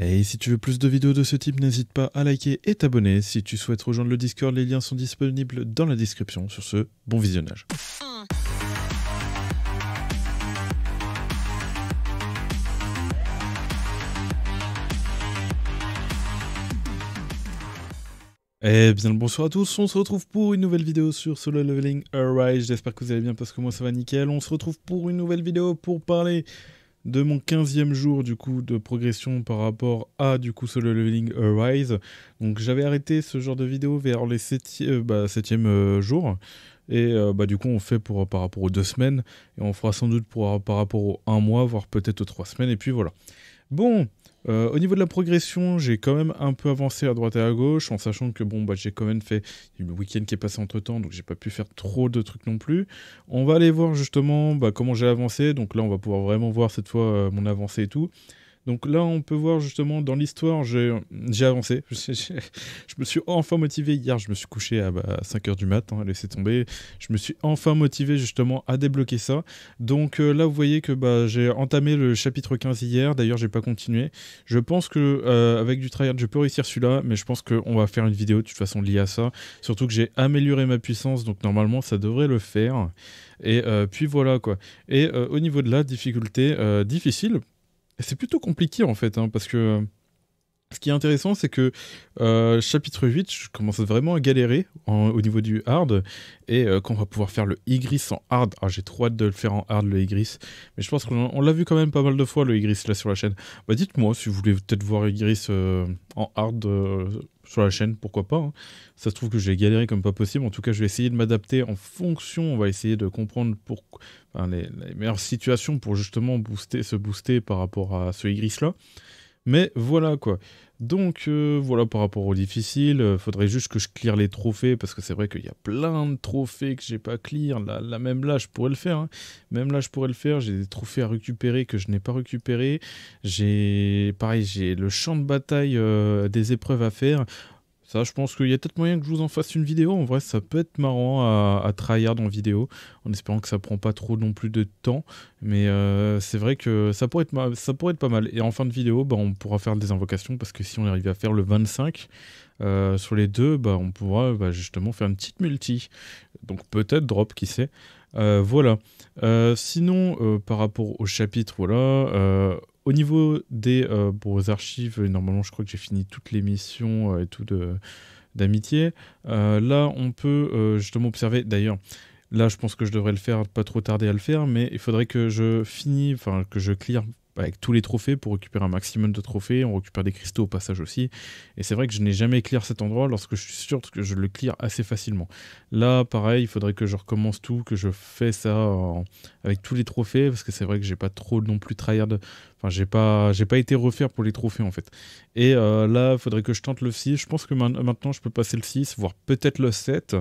Et si tu veux plus de vidéos de ce type, n'hésite pas à liker et t'abonner. Si tu souhaites rejoindre le Discord, les liens sont disponibles dans la description. Sur ce, bon visionnage. Eh bien le bonsoir à tous, on se retrouve pour une nouvelle vidéo sur Solo Leveling Arise, j'espère que vous allez bien parce que moi ça va nickel, on se retrouve pour une nouvelle vidéo pour parler de mon 15e jour du coup de progression par rapport à du coup solo leveling Arise. Donc j'avais arrêté ce genre de vidéo vers les 7e, euh, bah, euh, jour. Et euh, bah, du coup, on fait pour, par rapport aux deux semaines, et on fera sans doute pour, par rapport aux un mois, voire peut-être aux trois semaines, et puis voilà. Bon, euh, au niveau de la progression, j'ai quand même un peu avancé à droite et à gauche, en sachant que bon, bah, j'ai quand même fait le week-end qui est passé entre temps, donc j'ai pas pu faire trop de trucs non plus. On va aller voir justement bah, comment j'ai avancé, donc là on va pouvoir vraiment voir cette fois euh, mon avancée et tout. Donc là, on peut voir justement dans l'histoire, j'ai avancé. Je, me suis enfin motivé hier. Je me suis couché à, 5 bah, h du matin, hein, laissé tomber. Je me suis enfin motivé justement à débloquer ça. Donc euh, là, vous voyez que bah, j'ai entamé le chapitre 15 hier. D'ailleurs, j'ai pas continué. Je pense que euh, avec du tryhard, je peux réussir celui-là, mais je pense qu'on va faire une vidéo de toute façon liée à ça. Surtout que j'ai amélioré ma puissance, donc normalement, ça devrait le faire. Et euh, puis voilà quoi. Et au niveau de la difficulté, difficile, c'est plutôt compliqué en fait, hein, parce que ce qui est intéressant, c'est que euh, chapitre 8, je commence vraiment à galérer au niveau du hard. Et euh, qu'on va pouvoir faire le Igris en hard, ah, j'ai trop hâte de le faire en hard, le Igris. Mais je pense qu'on l'a vu quand même pas mal de fois, le Igris, là sur la chaîne. Bah, dites-moi si vous voulez peut-être voir Igris euh, en hard sur la chaîne, pourquoi pas. Hein. Ça se trouve que j'ai galéré comme pas possible. En tout cas, je vais essayer de m'adapter en fonction. On va essayer de comprendre pour, les, meilleures situations pour justement booster, se booster par rapport à ce Igris là. Mais voilà quoi. Donc euh, voilà par rapport au difficile, euh, faudrait juste que je clear les trophées parce que c'est vrai qu'il y a plein de trophées que j'ai pas clear. Là, même là je pourrais le faire. Hein. Même là je pourrais le faire. J'ai des trophées à récupérer que je n'ai pas récupéré. J'ai pareil j'ai le champ de bataille euh, des épreuves à faire. Ça, je pense qu'il y a peut-être moyen que je vous en fasse une vidéo. En vrai, ça peut être marrant à, à tryhard en vidéo, en espérant que ça prend pas trop non plus de temps. Mais euh, c'est vrai que ça pourrait, être ça pourrait être pas mal. Et en fin de vidéo, bah, on pourra faire des invocations, parce que si on arrive à faire le 25 euh, sur les deux, bah, on pourra bah, justement faire une petite multi. Donc peut-être drop, qui sait. Euh, voilà. sinon, par rapport au chapitre, voilà, au niveau des euh, archives, euh, normalement, je crois que j'ai fini toutes les missions euh, et tout d'amitié. là, on peut justement observer, d'ailleurs, là, je pense que je devrais le faire, pas trop tarder à le faire, mais il faudrait que je finisse, enfin, que je clear avec tous les trophées pour récupérer un maximum de trophées. On récupère des cristaux au passage aussi. Et c'est vrai que je n'ai jamais clear cet endroit lorsque je suis sûr que je le clear assez facilement. Là, pareil, il faudrait que je recommence tout, que je fais ça avec tous les trophées parce que c'est vrai que j'ai pas trop non plus tryhard Enfin, j'ai pas, j'ai pas été refaire pour les trophées en fait. Et euh, là, il faudrait que je tente le 6. Je pense que maintenant, je peux passer le 6, voire peut-être le 7.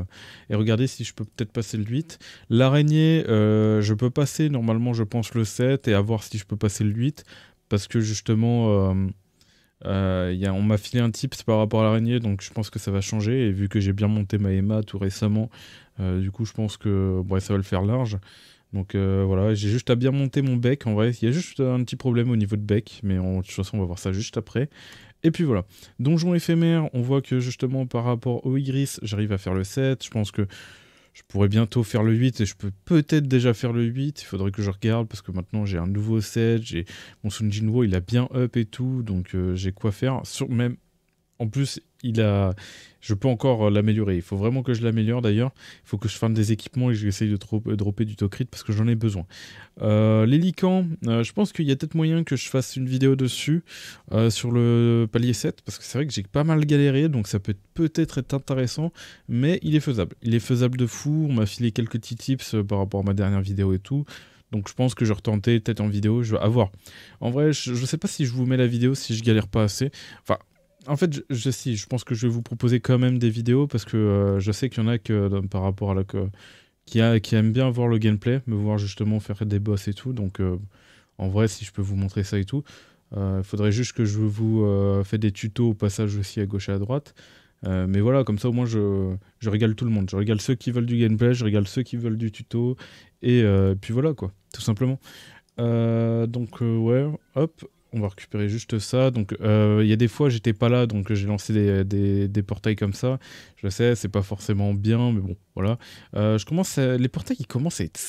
Et regarder si je peux peut-être passer le 8. L'araignée, euh, je peux passer normalement, je pense, le 7 et à voir si je peux passer le 8. Parce que justement, euh, on m'a filé un tips par rapport à l'araignée, donc je pense que ça va changer. Et vu que j'ai bien monté ma Emma tout récemment, du coup, je pense que ça va le faire large. Donc euh, voilà, j'ai juste à bien monter mon bec. En vrai, il y a juste un petit problème au niveau de bec, mais de toute façon, on va voir ça juste après. Et puis voilà, donjon éphémère, on voit que justement par rapport au Igris, j'arrive à faire le 7. Je pense que je pourrais bientôt faire le 8 et je peux peut-être déjà faire le 8. Il faudrait que je regarde parce que maintenant j'ai un nouveau 7. J'ai... Mon Sunjinwo il a bien up et tout, donc euh, j'ai quoi faire. Sur même... En plus, il a, je peux encore euh, l'améliorer. Il faut vraiment que je l'améliore d'ailleurs. Il faut que je fasse des équipements et que j'essaye de euh, dropper du Tocrit parce que j'en ai besoin. Euh, l'hélican je pense qu'il y a peut-être moyen que je fasse une vidéo dessus sur le palier 7 parce que c'est vrai que j'ai pas mal galéré donc ça peut peut-être être intéressant, mais il est faisable. Il est faisable de fou. On m'a filé quelques petits tips par rapport à ma dernière vidéo et tout. Donc je pense que je retentais peut-être en vidéo, je vais avoir. En vrai, je ne sais pas si je vous mets la vidéo si je galère pas assez. Enfin, en fait, je, je pense que je vais vous proposer quand même des vidéos parce que euh, je sais qu'il y en a que, euh, par rapport à qui, aiment bien voir le gameplay, me voir justement faire des boss et tout. Donc, euh, en vrai, si je peux vous montrer ça et tout, il faudrait juste que je vous fasse des tutos au passage aussi à gauche et à droite. mais voilà, comme ça au moins je, régale tout le monde. Je régale ceux qui veulent du gameplay, je régale ceux qui veulent du tuto. Et puis voilà quoi, tout simplement. donc ouais, hop on va récupérer juste ça. Donc, euh, il y a des fois, j'étais pas là, donc j'ai lancé des, portails comme ça. Je sais, c'est pas forcément bien, mais bon, voilà. Euh, je commence Les portails, commencent à être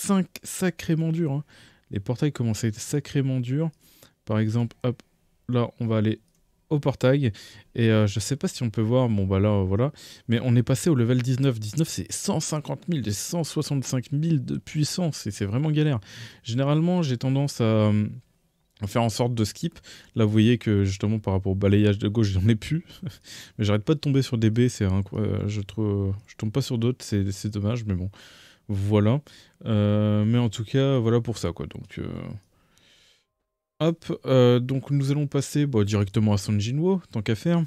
sacrément durs. Hein. Les portails commencent à être sacrément durs. Par exemple, hop, là, on va aller au portail. Et euh, je sais pas si on peut voir, bon, bah là, voilà. Mais on est passé au level 19. 19, c'est 150 000 165 000 de puissance, et c'est vraiment galère. Généralement, j'ai tendance à... Hum, faire en sorte de skip. Là, vous voyez que justement, par rapport au balayage de gauche, j'en ai plus. mais j'arrête pas de tomber sur des B, c'est je trouve, je tombe pas sur d'autres, c'est dommage, mais bon, voilà. Euh, mais en tout cas, voilà pour ça, quoi. Donc, euh, hop, euh, donc nous allons passer bah, directement à Sanjinwo, tant qu'à faire.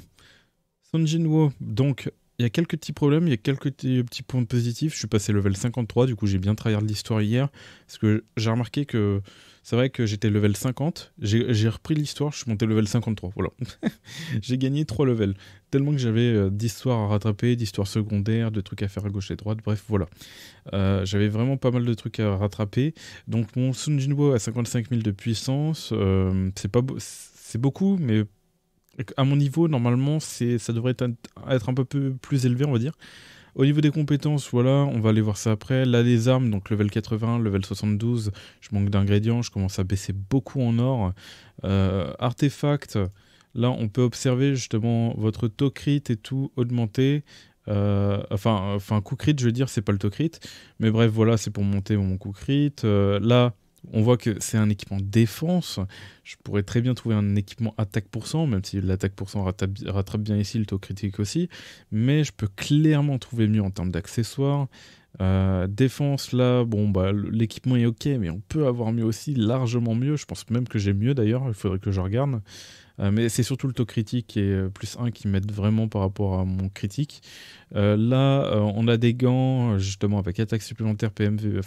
Sanjinwo, donc il y a quelques petits problèmes, il y a quelques petits points positifs. Je suis passé level 53, du coup j'ai bien travaillé l'histoire hier. Parce que j'ai remarqué que c'est vrai que j'étais level 50, j'ai repris l'histoire, je suis monté level 53. Voilà. j'ai gagné 3 levels. Tellement que j'avais euh, d'histoires à rattraper, d'histoires secondaires, de trucs à faire à gauche et à droite, bref, voilà. Euh, j'avais vraiment pas mal de trucs à rattraper. Donc mon Sunjinbo à 55 000 de puissance, euh, c'est pas c'est beaucoup, mais à mon niveau, normalement, c'est, ça devrait être, un peu plus élevé, on va dire. Au niveau des compétences, voilà, on va aller voir ça après. Là, les armes, donc level 80, level 72, je manque d'ingrédients, je commence à baisser beaucoup en or. Euh, artefacts, là, on peut observer justement votre taux et tout augmenter. Euh, enfin, enfin, coup crit, je veux dire, c'est pas le taux Mais bref, voilà, c'est pour monter mon coup crit. Euh, là, on voit que c'est un équipement défense. Je pourrais très bien trouver un équipement attaque pour cent, même si l'attaque pour cent rattrape, bien ici, le taux critique aussi. Mais je peux clairement trouver mieux en termes d'accessoires. Euh, défense, là, bon, bah, l'équipement est ok, mais on peut avoir mieux aussi, largement mieux. Je pense même que j'ai mieux d'ailleurs, il faudrait que je regarde. Euh, mais c'est surtout le taux critique et euh, plus 1 qui m'aide vraiment par rapport à mon critique. là, on a des gants, justement, avec attaque supplémentaire PMV.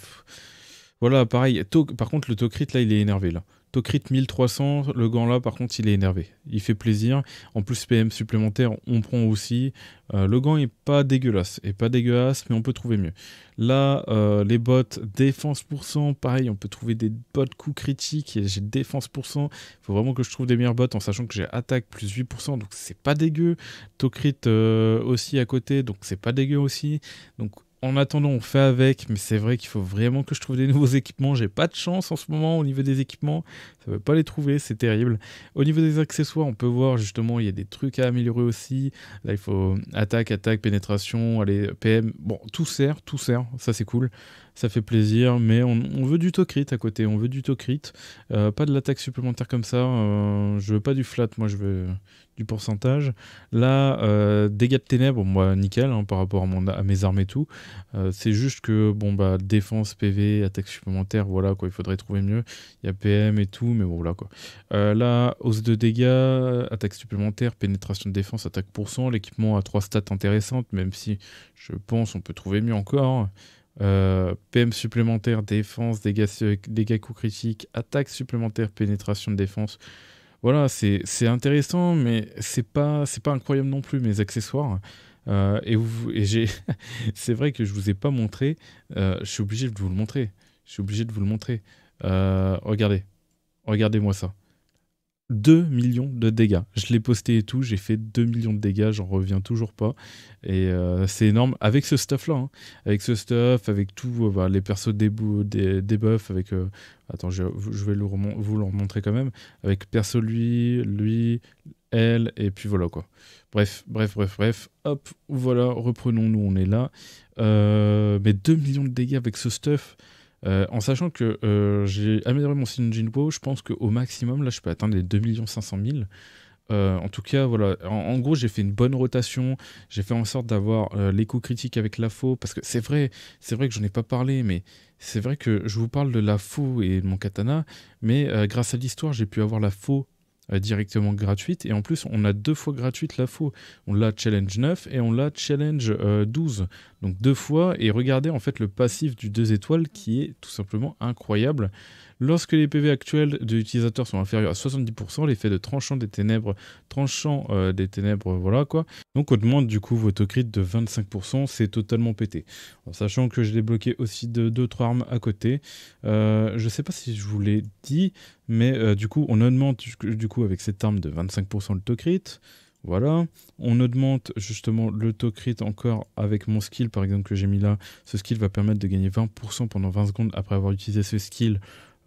Voilà, pareil. par contre, le Tokrit, là, il est énervé. là. Tokrit 1300, le gant là, par contre, il est énervé. Il fait plaisir. En plus, PM supplémentaire, on prend aussi. Euh, le gant est pas dégueulasse. Est pas dégueulasse, mais on peut trouver mieux. Là, euh, les bottes défense pour cent, pareil, on peut trouver des bottes coup critique, j'ai défense pour cent. Il faut vraiment que je trouve des meilleurs bottes en sachant que j'ai attaque plus 8%, donc c'est pas dégueu. Tokrit euh, aussi à côté, donc c'est pas dégueu aussi. Donc en attendant, on fait avec, mais c'est vrai qu'il faut vraiment que je trouve des nouveaux équipements. J'ai pas de chance en ce moment au niveau des équipements. Ça ne pas les trouver, c'est terrible. Au niveau des accessoires, on peut voir justement, il y a des trucs à améliorer aussi. Là, il faut attaque, attaque, pénétration, allez, PM. Bon, tout sert, tout sert. Ça, c'est cool ça fait plaisir, mais on, veut du tocrit à côté, on veut du tocrit, euh, pas de l'attaque supplémentaire comme ça, euh, je veux pas du flat, moi je veux du pourcentage. Là, euh, dégâts de ténèbres, moi nickel hein, par rapport à, mon, à mes armes et tout, c'est juste que bon bah défense, PV, attaque supplémentaire, voilà quoi, il faudrait trouver mieux, il y a PM et tout, mais bon voilà quoi. là, hausse de dégâts, attaque supplémentaire, pénétration de défense, attaque pour cent, l'équipement a trois stats intéressantes, même si je pense on peut trouver mieux encore. Hein. Euh, PM supplémentaire, défense, dégâts, dégâts coups critiques, attaque supplémentaire, pénétration de défense. Voilà, c'est intéressant, mais c'est pas, pas incroyable non plus, mes accessoires. Euh, et, et c'est vrai que je vous ai pas montré, euh, je suis obligé de vous le montrer. Je suis obligé de vous le montrer. regardez, regardez-moi ça. 2 millions de dégâts. Je l'ai posté et tout, j'ai fait 2 millions de dégâts, j'en reviens toujours pas. Et euh, c'est énorme avec ce stuff-là. Hein. Avec ce stuff, avec tout, euh, les persos débuffs, des, avec. Euh, attends, je, vais vous le remontrer quand même. Avec perso lui, lui, elle, et puis voilà quoi. Bref, bref, bref, bref. Hop, voilà, reprenons-nous, on est là. mais 2 millions de dégâts avec ce stuff. Euh, en sachant que euh, j'ai amélioré mon Sinjinbo, je pense qu'au maximum, là, je peux atteindre les 2 500 000. en tout cas, voilà. En, gros, j'ai fait une bonne rotation. J'ai fait en sorte d'avoir euh, l'écho critique avec la faux. Parce que c'est vrai, c'est vrai que j'en ai pas parlé, mais c'est vrai que je vous parle de la faux et de mon katana. Mais grâce à l'histoire, j'ai pu avoir la faux euh, directement gratuite. Et en plus, on a deux fois gratuite la faux. On l'a challenge 9 et on l'a challenge 12. Euh, Donc deux fois. Et regardez en fait le passif du 2 étoiles qui est tout simplement incroyable. Lorsque les PV actuels de l'utilisateur sont inférieurs à 70%, l'effet de tranchant des ténèbres, tranchant euh, des ténèbres, voilà quoi. Donc augmente du coup votre crit de 25%, c'est totalement pété. En sachant que je débloqué aussi de 2-3 armes à côté. Je euh, je sais pas si je vous l'ai dit, mais euh, du coup on augmente du coup avec cette arme de 25% le taux crit. Voilà, on augmente justement le taux crit encore avec mon skill par exemple que j'ai mis là. Ce skill va permettre de gagner 20% pendant 20 secondes après avoir utilisé ce skill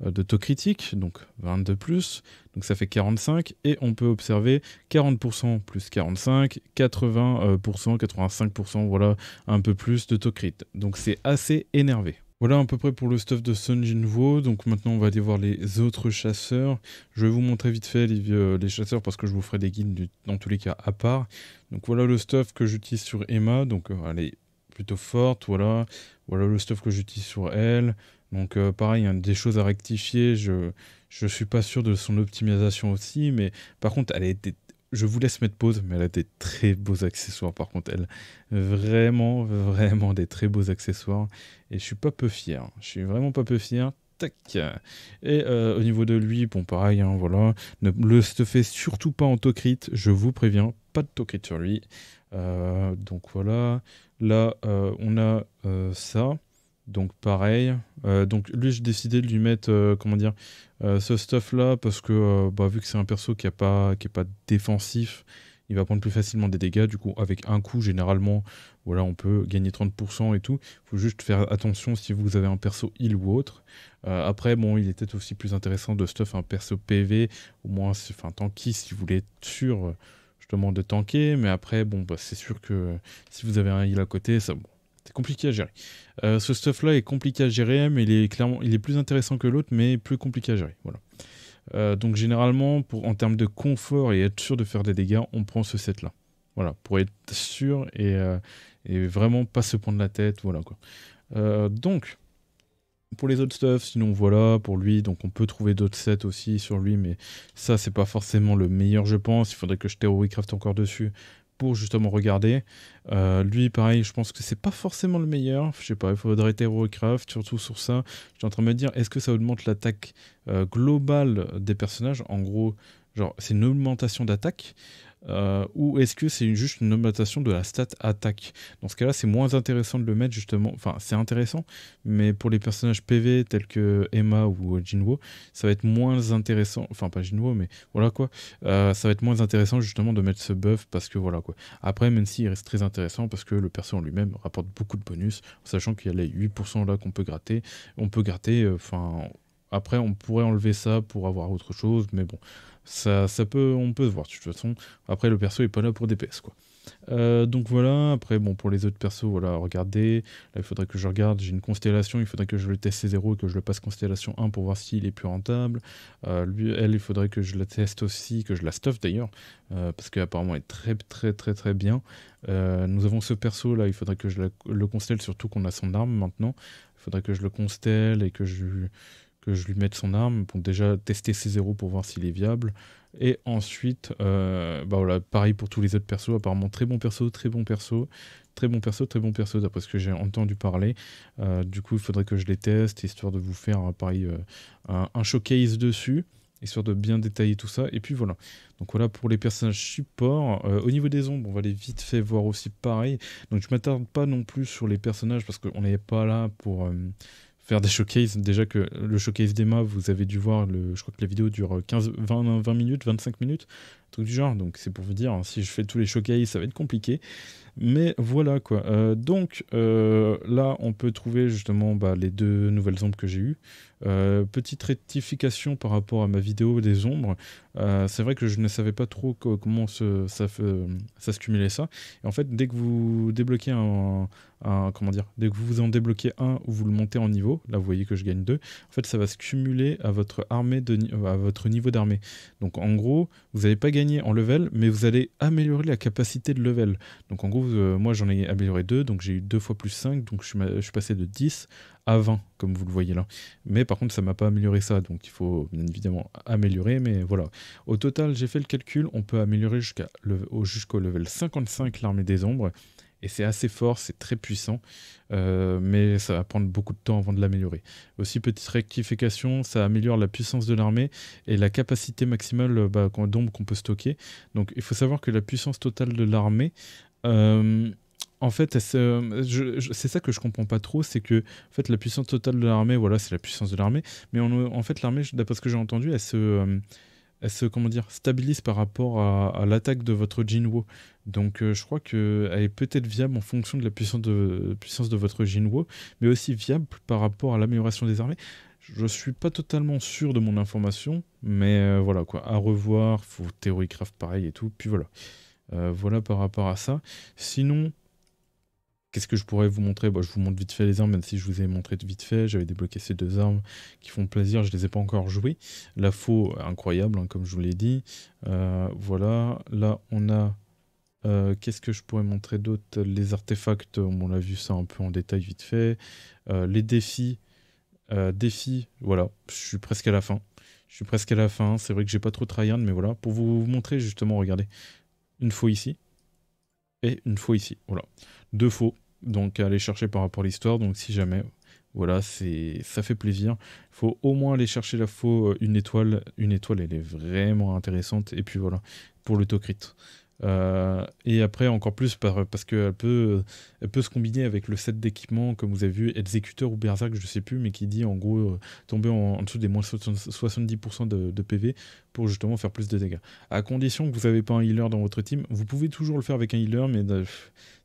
euh, de taux critique donc 22 plus, donc ça fait 45, et on peut observer 40% plus 45, 80%, 85%, voilà, un peu plus de taux critique Donc c'est assez énervé. Voilà à peu près pour le stuff de Sun donc maintenant on va aller voir les autres chasseurs. Je vais vous montrer vite fait les, euh, les chasseurs parce que je vous ferai des guides dans tous les cas à part. Donc voilà le stuff que j'utilise sur Emma, donc euh, elle est plutôt forte, voilà. Voilà le stuff que j'utilise sur elle, donc il euh, pareil, a hein, des choses à rectifier, je ne suis pas sûr de son optimisation aussi, mais par contre, elle a été je vous laisse mettre pause, mais elle a des très beaux accessoires par contre. Elle, vraiment, vraiment des très beaux accessoires. Et je suis pas peu fier. Je suis vraiment pas peu fier. Tac. Et euh, au niveau de lui, bon, pareil, hein, voilà. Ne le fait surtout pas en tocrit. Je vous préviens, pas de tocrit sur lui. Euh, donc voilà. Là, on a ça. Donc pareil. Euh, donc lui, j'ai décidé de lui mettre, euh, comment dire, euh, ce stuff-là, parce que bah, vu que c'est un perso qui n'est pas, qui est pas défensif, il va prendre plus facilement des dégâts. Du coup, avec un coup, généralement, voilà, on peut gagner 30% et tout. Il faut juste faire attention si vous avez un perso heal ou autre. après, bon, il est peut-être aussi plus intéressant de stuff un perso PV, au moins, enfin, tanky, si vous voulez être sûr justement de tanker. Mais après, bon, bah, c'est sûr que si vous avez un heal à côté, ça... C'est compliqué à gérer. Euh, ce stuff-là est compliqué à gérer, mais il est, clairement, il est plus intéressant que l'autre, mais plus compliqué à gérer. Voilà. Euh, donc généralement, pour, en termes de confort et être sûr de faire des dégâts, on prend ce set-là. Voilà, pour être sûr et, euh, vraiment pas se prendre la tête. Voilà quoi. donc, pour les autres stuff, sinon voilà, pour lui, donc on peut trouver d'autres sets aussi sur lui, mais ça c'est pas forcément le meilleur je pense, il faudrait que je Craft encore dessus, pour justement regarder. Euh, lui, pareil, je pense que c'est pas forcément le meilleur. Je sais pas, il faudrait Terrorcraft, surtout sur ça. Je suis en train de me dire, est-ce que ça augmente l'attaque euh, globale des personnages En gros, genre, c'est une augmentation d'attaque. Euh, ou est-ce que c'est juste une augmentation de la stat attaque Dans ce cas-là, c'est moins intéressant de le mettre justement. Enfin, c'est intéressant, mais pour les personnages PV tels que Emma ou euh, Jinwo, ça va être moins intéressant. Enfin, pas Jinwo, mais voilà quoi. Euh, ça va être moins intéressant justement de mettre ce buff parce que voilà quoi. Après, même s'il reste très intéressant parce que le perso en lui-même rapporte beaucoup de bonus, sachant qu'il y a les 8% là qu'on peut gratter. On peut gratter, enfin. après, on pourrait enlever ça pour avoir autre chose, mais bon, ça, ça peut, on peut se voir. De toute façon, après, le perso est pas là pour DPS, quoi. Euh, donc voilà, après, bon, pour les autres persos, voilà, regardez. il faudrait que je regarde. J'ai une constellation, il faudrait que je le teste C0 et que je le passe constellation 1 pour voir s'il est plus rentable. Euh, lui, elle, il faudrait que je la teste aussi, que je la stuff d'ailleurs, euh, parce qu'apparemment, elle est très, très, très, très bien. nous avons ce perso là, il faudrait que je le constelle, surtout qu'on a son arme maintenant. Il faudrait que je le constelle et que je, que je lui mette son arme pour déjà tester ses zéros pour voir s'il est viable. Et ensuite, euh, bah voilà, pareil pour tous les autres persos, apparemment très bon perso, très bon perso, très bon perso, très bon perso, d'après ce que j'ai entendu parler. Euh, du coup, il faudrait que je les teste, histoire de vous faire pareil euh, un, showcase dessus histoire de bien détailler tout ça. Et puis voilà. Donc voilà pour les personnages supports. au niveau des ombres, on va les vite fait voir aussi pareil. Donc je m'attarde pas non plus sur les personnages parce qu'on n'est pas là pour, faire des showcases. Déjà que le showcase d'Emma, vous avez dû voir, le, je crois que la vidéo dure 15, 20, 20 minutes, 25 minutes, un truc du genre. Donc c'est pour vous dire, hein, si je fais tous les showcases, ça va être compliqué. Mais voilà quoi. Euh, donc euh, là, on peut trouver justement bah, les deux nouvelles ombres que j'ai eues. Euh, petite rectification par rapport à ma vidéo des ombres. c'est vrai que je ne savais pas trop comment ça, ça, se cumulait ça. Et en fait, dès que vous débloquez un, comment dire, dès que vous en débloquez un ou vous le montez en niveau, là vous voyez que je gagne deux. En fait, ça va se cumuler à votre armée à votre niveau d'armée. Donc en gros, vous n'avez pas gagné en level, mais vous allez améliorer la capacité de level. Donc en gros, euh, moi j'en ai amélioré 2, donc j'ai eu 2 fois plus 5, donc je suis, passé de 10 à 20, comme vous le voyez là. Mais par contre, ça ne m'a pas amélioré ça, donc il faut bien évidemment améliorer, mais voilà. Au total, j'ai fait le calcul, on peut améliorer jusqu'au level 55 l'armée des ombres, et c'est assez fort, c'est très puissant, euh, mais ça va prendre beaucoup de temps avant de l'améliorer. Aussi, petite rectification, ça améliore la puissance de l'armée et la capacité maximale euh, bah, d'ombre qu'on peut stocker. Donc il faut savoir que la puissance totale de l'armée... Euh, en fait, c'est ça que je comprends pas trop, c'est que en fait la puissance totale de l'armée, voilà, c'est la puissance de l'armée, mais en fait l'armée, d'après ce que j'ai entendu, elle se, elle se comment dire, stabilise par rapport à, l'attaque de votre Jinwo. Donc euh, je crois qu'elle est peut-être viable en fonction de la puissance de, puissance de votre Jinwo, mais aussi viable par rapport à l'amélioration des armées. Je suis pas totalement sûr de mon information, mais euh, voilà quoi, à revoir, faut Craft, pareil et tout, puis voilà. Euh, voilà par rapport à ça. Sinon, Qu'est-ce que je pourrais vous montrer bah, Je vous montre vite fait les armes, même si je vous ai montré vite fait. J'avais débloqué ces deux armes qui font plaisir. Je ne les ai pas encore jouées. La faux, incroyable, hein, comme je vous l'ai dit. Euh, voilà, là on a... Euh, qu'est-ce que je pourrais montrer d'autre Les artefacts, euh, on a vu ça un peu en détail vite fait. les défis. défis, voilà, je suis presque à la fin. Je suis presque à la fin. C'est vrai que j'ai pas trop de tryhard, mais voilà. Pour vous montrer justement, regardez. Une faux ici. Et une faux ici. Voilà. Deux faux. Donc à aller chercher par rapport à l'histoire. Donc si jamais, voilà, c'est ça fait plaisir. Il faut au moins aller chercher la faux euh, une étoile. Une étoile, elle est vraiment intéressante. Et puis voilà, pour l'autocrit. Euh, et après, encore plus parce qu'elle peut, se combiner avec le set d'équipement, comme vous avez vu, exécuteur ou Berserk, je sais plus, mais qui dit en gros euh, tomber en, dessous des moins 70% de, de, PV pour justement faire plus de dégâts. À condition que vous n'avez pas un healer dans votre team, vous pouvez toujours le faire avec un healer, mais ça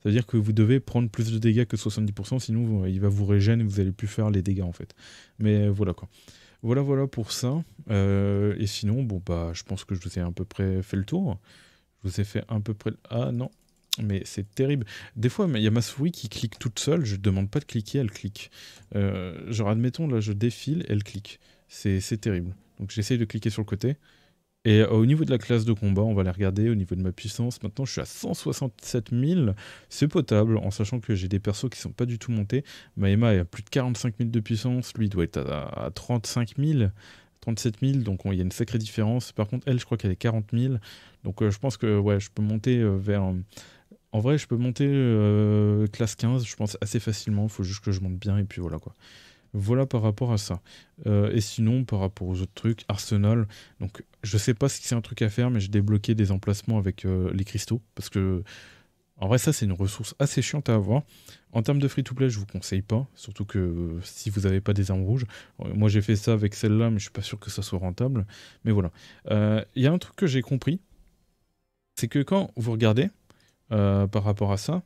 veut dire que vous devez prendre plus de dégâts que 70%, sinon il va vous régénérer et vous n'allez plus faire les dégâts en fait. Mais voilà quoi. Voilà, voilà pour ça. Euh, et sinon, bon, bah, je pense que je vous ai à peu près fait le tour. Je vous ai fait un peu près... Ah non, mais c'est terrible. Des fois, il y a ma souris qui clique toute seule, je ne demande pas de cliquer, elle clique. Euh, genre, admettons, là, je défile, elle clique. C'est terrible. Donc j'essaye de cliquer sur le côté. Et euh, au niveau de la classe de combat, on va les regarder au niveau de ma puissance. Maintenant, je suis à 167 000. C'est potable, en sachant que j'ai des persos qui sont pas du tout montés. ma est à plus de 45 000 de puissance. Lui, doit être à, 35 000. 37 000, donc il y a une sacrée différence. Par contre, elle, je crois qu'elle est 40 000. Donc euh, je pense que ouais, je peux monter euh, vers. Euh, en vrai, je peux monter classe 15, je pense, assez facilement. Il faut juste que je monte bien et puis voilà quoi. Voilà par rapport à ça. et sinon, par rapport aux autres trucs, Arsenal. Donc, je sais pas si c'est un truc à faire, mais j'ai débloqué des emplacements avec les cristaux. Parce que en vrai, ça, c'est une ressource assez chiante à avoir. En termes de free-to-play, je vous conseille pas. Surtout que euh, si vous n'avez pas des armes rouges. Euh, moi, j'ai fait ça avec celle-là, mais je ne suis pas sûr que ça soit rentable. Mais voilà. Euh, il y a un truc que j'ai compris. C'est que quand vous regardez par rapport à ça,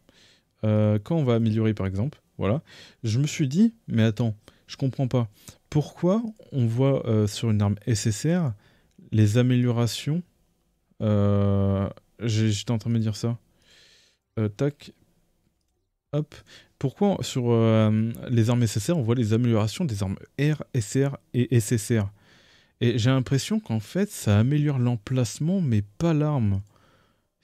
quand on va améliorer, par exemple, voilà, je me suis dit, mais attends, je comprends pas. Pourquoi on voit sur une arme SSR les améliorations J'étais en train de me dire ça. Euh, tac. Hop. Pourquoi sur euh, les armes SSR, on voit les améliorations des armes R, SR et SSR Et j'ai l'impression qu'en fait, ça améliore l'emplacement, mais pas l'arme.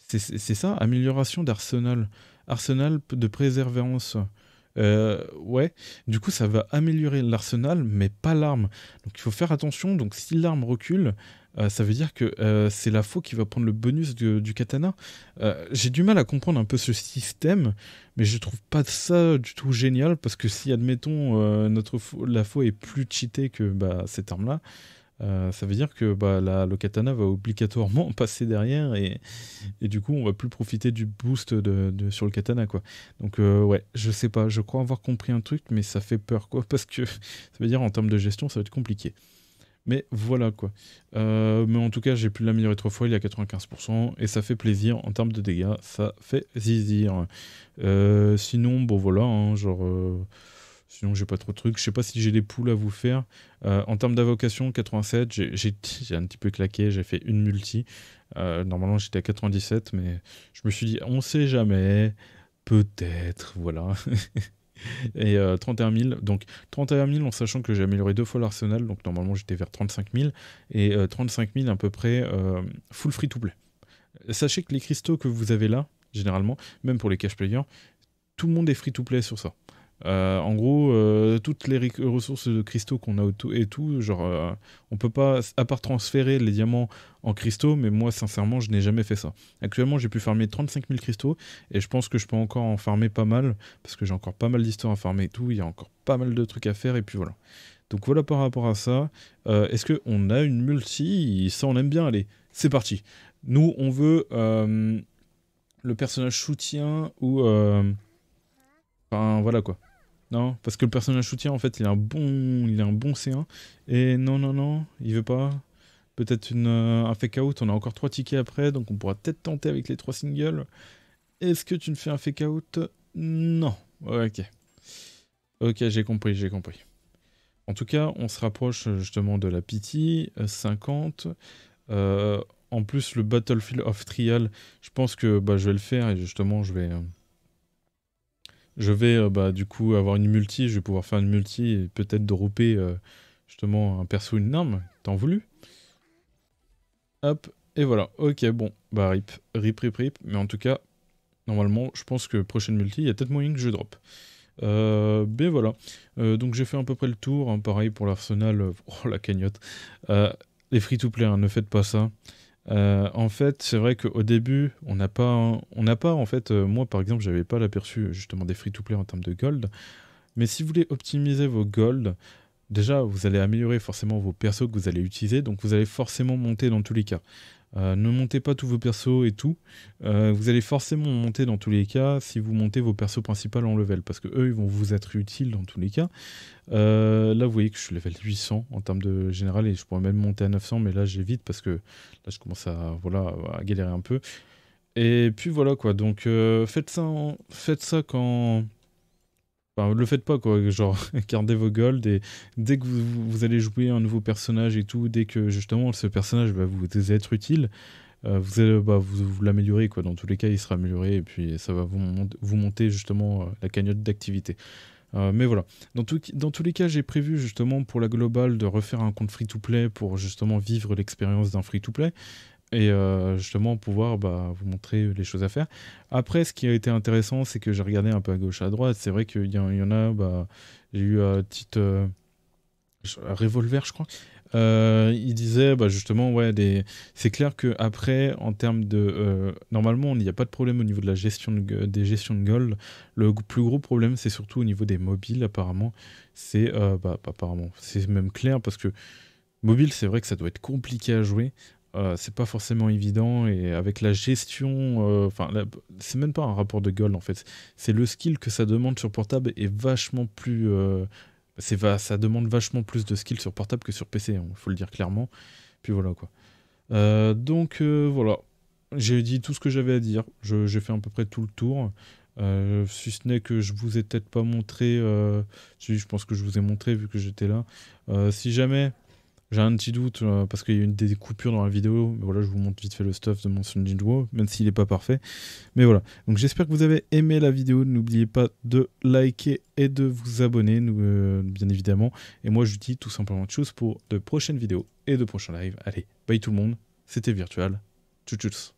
C'est ça, amélioration d'arsenal. Arsenal de préservance. Euh, ouais, du coup, ça va améliorer l'arsenal, mais pas l'arme. Donc il faut faire attention. Donc si l'arme recule, euh, ça veut dire que euh, c'est la faux qui va prendre le bonus du katana. Euh, j'ai du mal à comprendre un peu ce système, mais je trouve pas ça du tout génial parce que si, admettons, notre la faux est plus cheatée que bah, cette arme-là, ça veut dire que bah, le katana va obligatoirement passer derrière et, du coup on va plus profiter du boost de, sur le katana quoi. Donc ouais, je sais pas, je crois avoir compris un truc mais ça fait peur quoi parce que ça veut dire en termes de gestion ça va être compliqué. Mais voilà quoi. Euh, mais en tout cas, j'ai pu l'améliorer trois fois, il y a 95%, et ça fait plaisir en termes de dégâts, ça fait zizir. Euh, sinon, bon voilà, hein, genre. Euh, sinon, j'ai pas trop de trucs. Je sais pas si j'ai des poules à vous faire. en termes d'invocation, 87, j'ai un petit peu claqué, j'ai fait une multi. normalement, j'étais à 97, mais je me suis dit, on sait jamais, peut-être, voilà. et 31 euh, 000. Donc 31 000 en sachant que j'ai amélioré deux fois l'arsenal, donc normalement j'étais vers 35 000, et 35 euh, 000 à peu près euh, full free to play. Sachez que les cristaux que vous avez là, généralement, même pour les cash players, tout le monde est free to play sur ça. Euh, en gros, euh, toutes les ressources de cristaux qu'on a et tout, genre, euh, on peut pas, à part transférer les diamants en cristaux, mais moi, sincèrement, je n'ai jamais fait ça. Actuellement, j'ai pu farmer 35 000 cristaux et je pense que je peux encore en farmer pas mal parce que j'ai encore pas mal d'histoires à farmer et tout. Il y a encore pas mal de trucs à faire et puis voilà. Donc voilà par rapport à ça. Est-ce qu'on a une multi Ça, on aime bien. Allez, c'est parti. Nous, on veut le personnage soutien ou. Enfin, voilà quoi. Non, parce que le personnage soutien, en fait, il a un bon, il a un bon C1. Et non, non, non, il veut pas. Peut-être une, euh, un fake out. On a encore trois tickets après, donc on pourra peut-être tenter avec les trois singles. Est-ce que tu ne fais un fake out Non. Ok. Ok, j'ai compris, j'ai compris. En tout cas, on se rapproche euh, justement de la Pity, 50. Euh, en plus, le Battlefield of Trial, je pense que bah, je vais le faire et justement, je vais je vais euh, bah, du coup avoir une multi, je vais pouvoir faire une multi et peut-être dropper euh, justement un perso, une arme, tant voulu. Hop, et voilà, ok, bon, bah rip, rip, rip, rip, mais en tout cas, normalement, je pense que prochaine multi, il y a peut-être moyen que je drop. Euh, ben voilà, euh, donc j'ai fait à peu près le tour, hein, pareil pour l'arsenal, oh la cagnotte. les free-to-play, hein, ne faites pas ça. Euh, en fait, c'est vrai qu'au début, on n'a pas, on n'a pas en fait. Euh, moi, par exemple, j'avais pas l'aperçu euh, justement des free-to-play en termes de gold. Mais si vous voulez optimiser vos gold, déjà, vous allez améliorer forcément vos persos que vous allez utiliser, donc vous allez forcément monter dans tous les cas. Euh, ne montez pas tous vos persos et tout. Euh, vous allez forcément monter dans tous les cas si vous montez vos persos principaux en level, parce que eux, ils vont vous être utiles dans tous les cas. Euh, là, vous voyez que je suis level 800 en termes de général, et je pourrais même monter à 900, mais là, j'évite parce que là, je commence à, voilà, à galérer un peu. Et puis voilà quoi, donc faites, ça faites ça quand le faites pas quoi, genre gardez vos gold et dès que vous, allez jouer un nouveau personnage et tout, dès que justement ce personnage va vous être utile, euh, vous allez bah, vous, l'améliorer quoi. Dans tous les cas, il sera amélioré et puis ça va vous, vous monter justement euh, la cagnotte d'activité. Euh, mais voilà, dans, tout, dans tous les cas, j'ai prévu justement pour la globale de refaire un compte free-to-play pour justement vivre l'expérience d'un free-to-play et euh, justement pouvoir bah, vous montrer euh, les choses à faire. Après, ce qui a été intéressant, c'est que j'ai regardé un peu à gauche, à droite. C'est vrai qu'il y, en a, bah, j'ai eu un euh, petit revolver, je crois. il disait bah, justement, ouais, des... c'est clair que après, en termes de, normalement, il n'y a pas de problème au niveau de la gestion des gestions de goal. Le plus gros problème, c'est surtout au niveau des mobiles. Apparemment, c'est, bah, apparemment, c'est même clair parce que mobile, c'est vrai que ça doit être compliqué à jouer. Euh, c'est pas forcément évident et avec la gestion, euh, enfin, c'est même pas un rapport de gold en fait. C'est le skill que ça demande sur portable est vachement plus, euh, c'est va, ça demande vachement plus de skill sur portable que sur PC. Il hein, faut le dire clairement. Puis voilà quoi. donc voilà, j'ai dit tout ce que j'avais à dire. J'ai fait à peu près tout le tour. si ce n'est que je vous ai peut-être pas montré, je pense que je vous ai montré vu que j'étais là. si jamais j'ai un petit doute euh, parce qu'il y a une des coupures dans la vidéo. Mais voilà, je vous montre vite fait le stuff de mon duo, même s'il n'est pas parfait. Mais voilà. Donc j'espère que vous avez aimé la vidéo. N'oubliez pas de liker et de vous abonner, euh, bien évidemment. Et moi, je vous dis tout simplement tchuss pour de prochaines vidéos et de prochains lives. Allez, bye tout le monde. C'était Virtual. Tchuss tchuss.